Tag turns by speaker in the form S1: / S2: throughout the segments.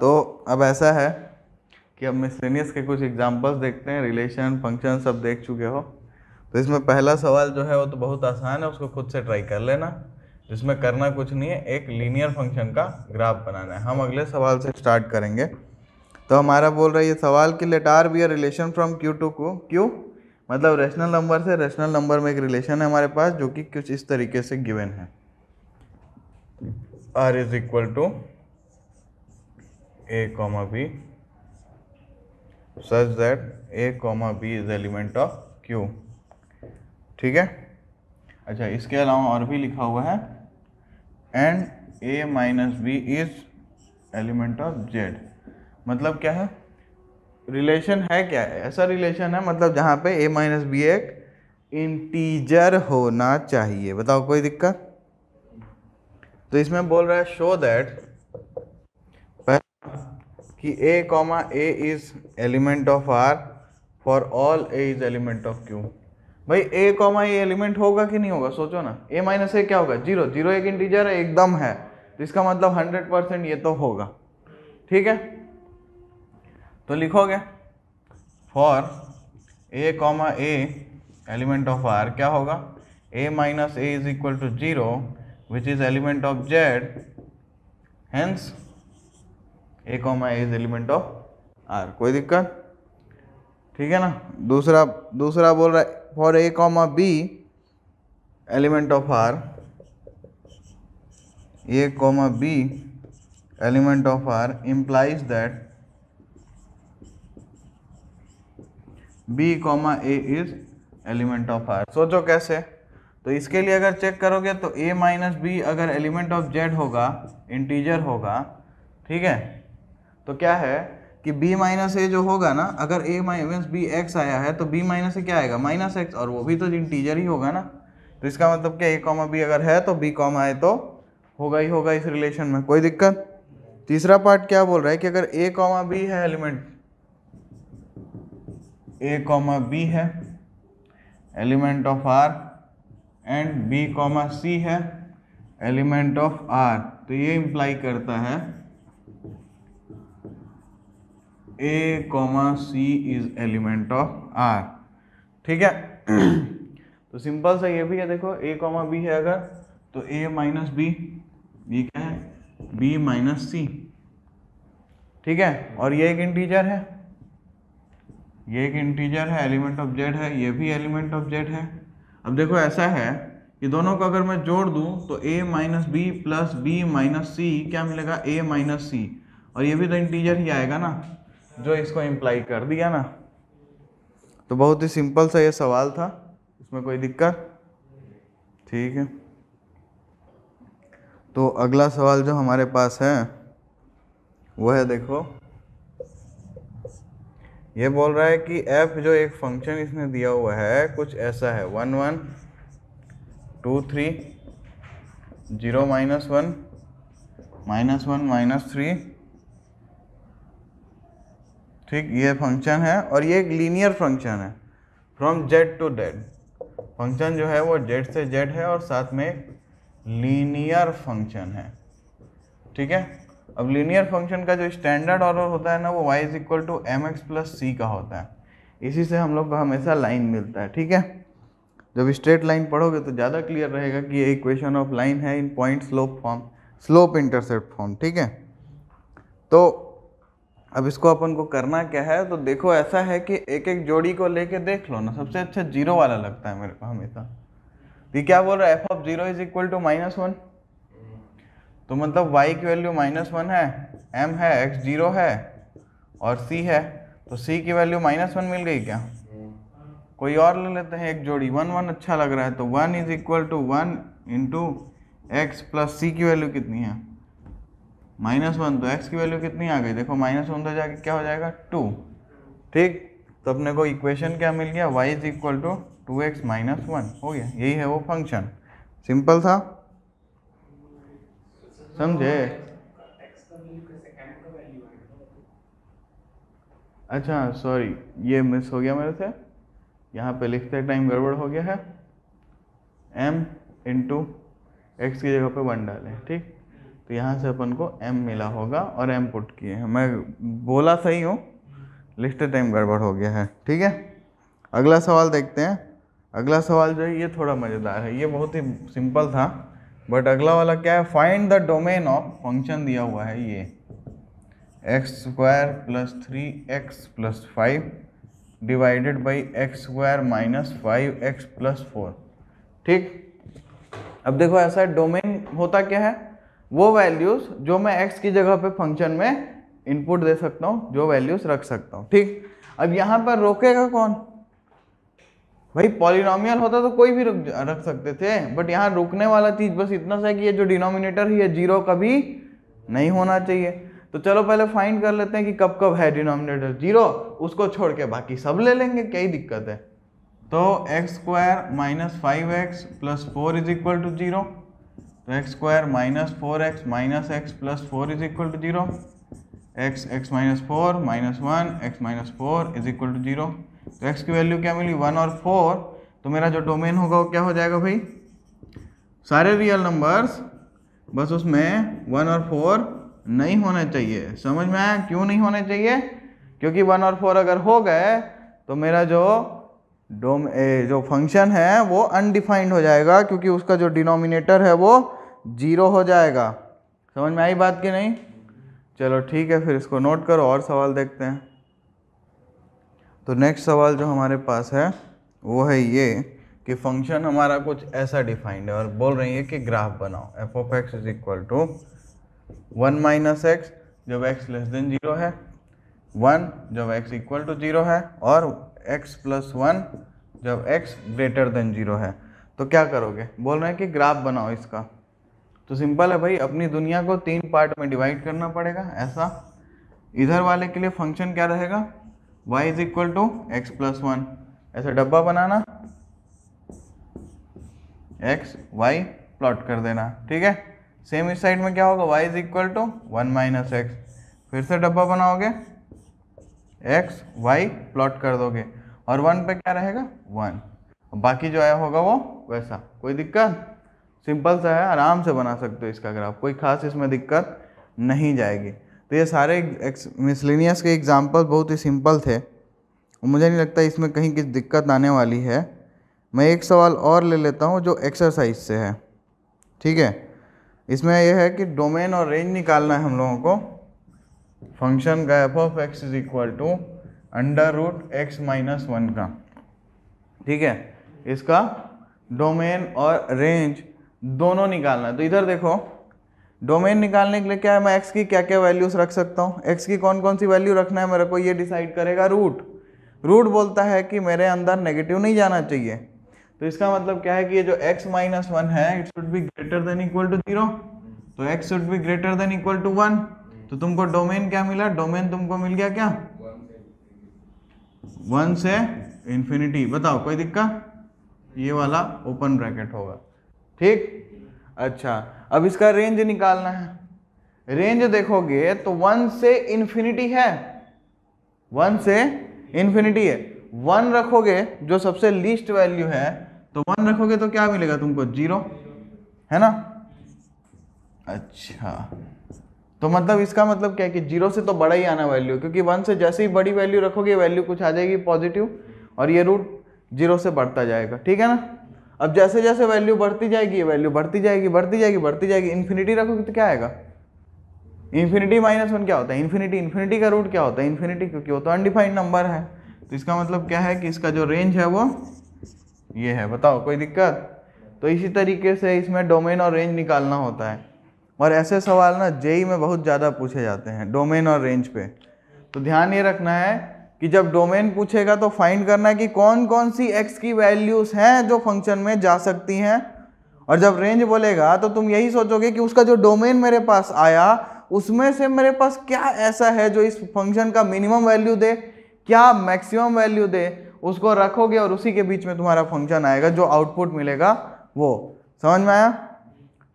S1: तो अब ऐसा है कि अब मिसलिनियस के कुछ एग्जांपल्स देखते हैं रिलेशन फंक्शन सब देख चुके हो तो इसमें पहला सवाल जो है वो तो बहुत आसान है उसको खुद से ट्राई कर लेना इसमें करना कुछ नहीं है एक लीनियर फंक्शन का ग्राफ बनाना है हम अगले सवाल से स्टार्ट करेंगे तो हमारा बोल रहा है ये सवाल कि let R be a relation from Q to Q Q मतलब रेशनल नंबर से रेशनल नंबर में एक रिलेशन है हमारे पास जो कि कुछ इस तरीके से गिवन है R is equal to a comma b such that a comma b is element of q ठीक है अच्छा इसके अलावा और भी लिखा हुआ है and a minus B is element of z मतलब क्या है रिलेशन है क्या है ऐसा रिलेशन है मतलब जहाँ पे a माइनस बी एक इंटीजर होना चाहिए बताओ कोई दिक्कत तो इसमें बोल रहा है शो दैट कि a comma A is element of r for all a is element of q भाई a कॉमा ए एलिमेंट होगा कि नहीं होगा सोचो ना a माइनस ए क्या होगा जीरो जीरो एक इंटीजर है एकदम है तो इसका मतलब हंड्रेड परसेंट ये तो होगा ठीक है तो लिखोगे for a comma A element of r क्या होगा a minus A is equal to zero which is element of z hence A comma is element of R कोई दिक्कत ठीक है ना दूसरा दूसरा बोल रहा है for A comma B element of R A comma B element of R implies that B comma A is element of R सोचो कैसे तो इसके लिए अगर चेक करोगे तो ए माइनस बी अगर एलिमेंट ऑफ जेड होगा इंटीजर होगा ठीक है तो क्या है कि b माइनस ए जो होगा ना अगर a माइनस बी एक्स आया है तो b माइनस ए क्या आएगा माइनस एक्स और वो भी तो इंटीजर ही होगा ना तो इसका मतलब क्या a कॉमा बी अगर है तो b कॉमा आए तो होगा ही होगा इस रिलेशन में कोई दिक्कत तीसरा पार्ट क्या बोल रहा है कि अगर a कॉमा बी है एलिमेंट a कॉमा बी है element of R and b comma C है एलिमेंट ऑफ आर तो ये इम्प्लाई करता है A comma C is element of R ठीक है तो सिंपल सा ये भी है देखो ए कॉमा बी है अगर तो ए माइनस बी ये क्या है बी माइनस सी ठीक है और ये एक इंटीजर है ये एक इंटीजर है एलिमेंट ऑफ जेड है ये भी एलिमेंट ऑफ जेड है अब देखो ऐसा है कि दोनों को अगर मैं जोड़ दूं तो a minus B plus B minus C क्या मिलेगा a माइनस सी और ये भी तो इंटीजर ही आएगा ना जो इसको इम्प्लाई कर दिया ना तो बहुत ही सिंपल सा ये सवाल था इसमें कोई दिक्कत ठीक है तो अगला सवाल जो हमारे पास है वो है देखो ये बोल रहा है कि f जो एक फंक्शन इसने दिया हुआ है कुछ ऐसा है one one two three zero minus one minus one minus three ठीक ये फंक्शन है और ये एक लीनियर फंक्शन है from Z to dead function जो है वो जेड से जेड है और साथ में लीनियर फंक्शन है ठीक है अब लीनियर फंक्शन का जो स्टैंडर्ड ऑर्डर होता है ना वो y is equal to M X plus C का होता है इसी से हम लोग का हमेशा लाइन मिलता है ठीक है जब स्ट्रेट लाइन पढ़ोगे तो ज़्यादा क्लियर रहेगा कि ये इक्वेशन ऑफ लाइन है in point slope form slope intercept form ठीक है तो अब इसको अपन को करना क्या है तो देखो ऐसा है कि एक एक जोड़ी को लेके देख लो ना सबसे अच्छा जीरो वाला लगता है मेरे को हमेशा तो क्या बोल रहा है F of zero is equal to minus one तो मतलब वाई की वैल्यू माइनस वन है एम है एक्स जीरो है और सी है तो सी की वैल्यू माइनस वन मिल गई क्या कोई और ले लेते हैं एक जोड़ी वन वन अच्छा लग रहा है तो one is equal to one into X plus C की वैल्यू कितनी है माइनस वन तो एक्स की वैल्यू कितनी आ गई देखो माइनस वन तो जाके क्या हो जाएगा टू ठीक तो अपने को इक्वेशन क्या मिल गया Y is equal to two X minus one हो गया यही है वो फंक्शन सिंपल था समझे अच्छा सॉरी ये मिस हो गया मेरे से यहाँ पे लिखते टाइम गड़बड़ हो गया है एम इंटू एक्स की जगह पे वन डालें ठीक तो यहाँ से अपन को m मिला होगा और m पुट किए हैं मैं बोला सही हूँ लिस्ट टाइम गड़बड़ हो गया है ठीक है अगला सवाल देखते हैं अगला सवाल जो है ये थोड़ा मज़ेदार है ये बहुत ही सिंपल था बट अगला वाला क्या है find the domain of function दिया हुआ है ये X square plus three X plus five divided by X square minus five X plus four ठीक अब देखो ऐसा डोमेन होता क्या है वो वैल्यूज़ जो मैं एक्स की जगह पे फंक्शन में इनपुट दे सकता हूँ जो वैल्यूज़ रख सकता हूँ ठीक अब यहाँ पर रोकेगा कौन भाई पॉलिनॉमियल होता तो कोई भी रख रख सकते थे बट यहाँ रुकने वाला चीज़ बस इतना सा है कि ये जो डिनोमिनेटर है ये जीरो कभी नहीं होना चाहिए तो चलो पहले फाइंड कर लेते हैं कि कब कब है डिनोमिनेटर जीरो उसको छोड़ के बाकी सब ले लेंगे कई दिक्कत है तो X square minus five X plus four is equal to zero तो X square minus four X minus X plus four is equal to zero X X minus four minus one X minus four is equal to zero तो X की value क्या मिली one और four तो मेरा जो domain होगा वो क्या हो जाएगा भाई सारे रियल नंबर्स बस उसमें वन और फोर नहीं होने चाहिए समझ में आया क्यों नहीं होने चाहिए क्योंकि वन और फोर अगर हो गए तो मेरा जो डोम जो फंक्शन है वो अनडिफाइंड हो जाएगा क्योंकि उसका जो डिनोमिनेटर है वो जीरो हो जाएगा समझ में आई बात कि नहीं चलो ठीक है फिर इसको नोट करो और सवाल देखते हैं तो नेक्स्ट सवाल जो हमारे पास है वो है ये कि फंक्शन हमारा कुछ ऐसा डिफाइंड है और बोल रही है कि ग्राफ बनाओ F of X is equal to one minus X जब एक्स लेस देन जीरो है वन जब एक्स इक्वल टू जीरो है और एक्स प्लस वन जब एक्स ग्रेटर देन जीरो है तो क्या करोगे बोल रहे हैं कि ग्राफ बनाओ इसका तो सिंपल है भाई अपनी दुनिया को तीन पार्ट में डिवाइड करना पड़ेगा ऐसा इधर वाले के लिए फंक्शन क्या रहेगा y is equal to X plus one ऐसा डब्बा बनाना x y प्लॉट कर देना ठीक है सेम इस साइड में क्या होगा y is equal to one minus X फिर से डब्बा बनाओगे x y प्लॉट कर दोगे और वन पे क्या रहेगा वन बाकी जो आया होगा वो वैसा कोई दिक्कत सिंपल सा है आराम से बना सकते हो इसका ग्राफ कोई खास इसमें दिक्कत नहीं जाएगी तो ये सारे मिसलिनियस के एग्ज़ाम्पल बहुत ही सिंपल थे मुझे नहीं लगता इसमें कहीं किस दिक्कत आने वाली है मैं एक सवाल और ले लेता हूँ जो एक्सरसाइज से है ठीक है इसमें यह है कि डोमेन और रेंज निकालना है हम लोगों को फंक्शन का F of X is equal to under root X minus one का ठीक है इसका डोमेन और रेंज दोनों निकालना है तो इधर देखो डोमेन निकालने के लिए क्या है मैं एक्स की क्या क्या वैल्यूज रख सकता हूँ एक्स की कौन कौन सी वैल्यू रखना है मेरे को ये डिसाइड करेगा रूट रूट बोलता है कि मेरे अंदर नेगेटिव नहीं जाना चाहिए तो इसका मतलब क्या है कि ये जो x माइनस वन है it should be greater than equal to zero तो x should be greater than equal to one तो तुमको डोमेन क्या मिला डोमेन तुमको मिल गया क्या वन से इन्फिनिटी बताओ कोई दिक्कत ये वाला ओपन ब्रैकेट होगा ठीक अच्छा अब इसका रेंज निकालना है रेंज देखोगे तो वन से इन्फिनिटी है वन से इन्फिनिटी है वन रखोगे जो सबसे लीस्ट वैल्यू है तो वन रखोगे तो क्या मिलेगा तुमको जीरो है ना अच्छा तो मतलब इसका मतलब क्या है कि जीरो से तो बड़ा ही आना वैल्यू क्योंकि वन से जैसे ही बड़ी वैल्यू रखोगे वैल्यू कुछ आ जाएगी पॉजिटिव और ये रूट जीरो से बढ़ता जाएगा ठीक है ना अब जैसे जैसे वैल्यू बढ़ती जाएगी वैल्यू बढ़ती जाएगी बढ़ती जाएगी बढ़ती जाएगी इन्फिनिटी रखोगे तो क्या आएगा इन्फिनिटी माइनस वन क्या होता है इन्फिनिटी इन्फिनिटी का रूट क्या होता है इन्फिनिटी क्योंकि वो तो अनडिफाइंड नंबर है तो इसका मतलब क्या है कि इसका जो रेंज है वो ये है बताओ कोई दिक्कत तो इसी तरीके से इसमें डोमेन और रेंज निकालना होता है और ऐसे सवाल ना जेई e में बहुत ज़्यादा पूछे जाते हैं डोमेन और रेंज पे तो ध्यान ये रखना है कि जब डोमेन पूछेगा तो फाइंड करना है कि कौन कौन सी एक्स की वैल्यूज़ हैं जो फंक्शन में जा सकती हैं और जब रेंज बोलेगा तो तुम यही सोचोगे कि उसका जो डोमेन मेरे पास आया उसमें से मेरे पास क्या ऐसा है जो इस फंक्शन का मिनिमम वैल्यू दे क्या मैक्सिमम वैल्यू दे उसको रखोगे और उसी के बीच में तुम्हारा फंक्शन आएगा जो आउटपुट मिलेगा वो समझ में आया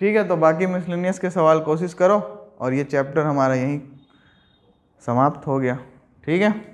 S1: ठीक है तो बाकी मिसलिनियस के सवाल कोशिश करो और ये चैप्टर हमारा यहीं समाप्त हो गया ठीक है